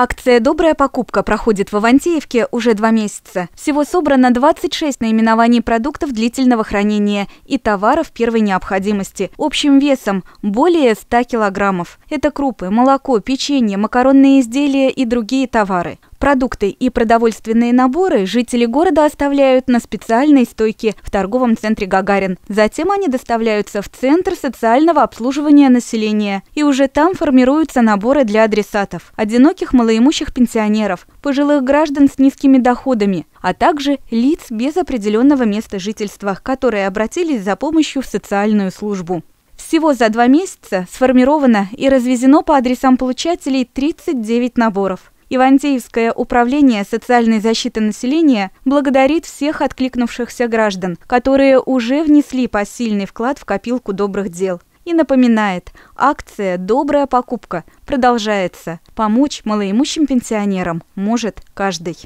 Акция «Добрая покупка» проходит в Авантеевке уже два месяца. Всего собрано 26 наименований продуктов длительного хранения и товаров первой необходимости общим весом более 100 килограммов. Это крупы, молоко, печенье, макаронные изделия и другие товары. Продукты и продовольственные наборы жители города оставляют на специальной стойке в торговом центре «Гагарин». Затем они доставляются в Центр социального обслуживания населения. И уже там формируются наборы для адресатов – одиноких малоимущих пенсионеров, пожилых граждан с низкими доходами, а также лиц без определенного места жительства, которые обратились за помощью в социальную службу. Всего за два месяца сформировано и развезено по адресам получателей 39 наборов – Ивантеевское управление социальной защиты населения благодарит всех откликнувшихся граждан, которые уже внесли посильный вклад в копилку добрых дел. И напоминает, акция «Добрая покупка» продолжается. Помочь малоимущим пенсионерам может каждый.